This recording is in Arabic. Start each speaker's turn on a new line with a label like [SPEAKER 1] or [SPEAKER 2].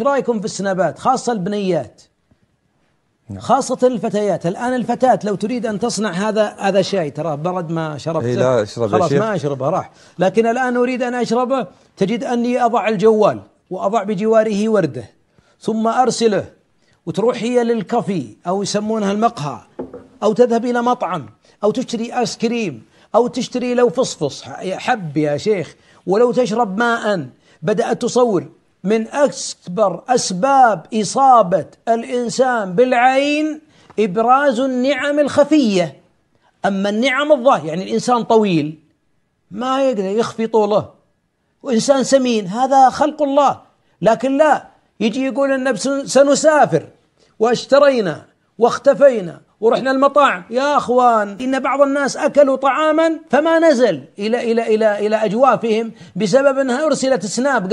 [SPEAKER 1] ايش رايكم في السنابات خاصه البنيات نعم. خاصة الفتيات الآن الفتاة لو تريد أن تصنع هذا هذا شاي ترى برد ما شربته إيه، لا أشرب خلاص ما أشربه راح لكن الآن أريد أن أشربه تجد أني أضع الجوال وأضع بجواره وردة ثم أرسله وتروح هي للكافي أو يسمونها المقهى أو تذهب إلى مطعم أو تشتري آيس كريم أو تشتري لو فصفص حب يا شيخ ولو تشرب ماء بدأت تصور من اكبر اسباب اصابه الانسان بالعين ابراز النعم الخفيه اما النعم الظاهره يعني الانسان طويل ما يقدر يخفي طوله وانسان سمين هذا خلق الله لكن لا يجي يقول ان سنسافر واشترينا واختفينا ورحنا المطاعم يا اخوان ان بعض الناس اكلوا طعاما فما نزل الى الى الى الى اجوافهم بسبب انها ارسلت سناب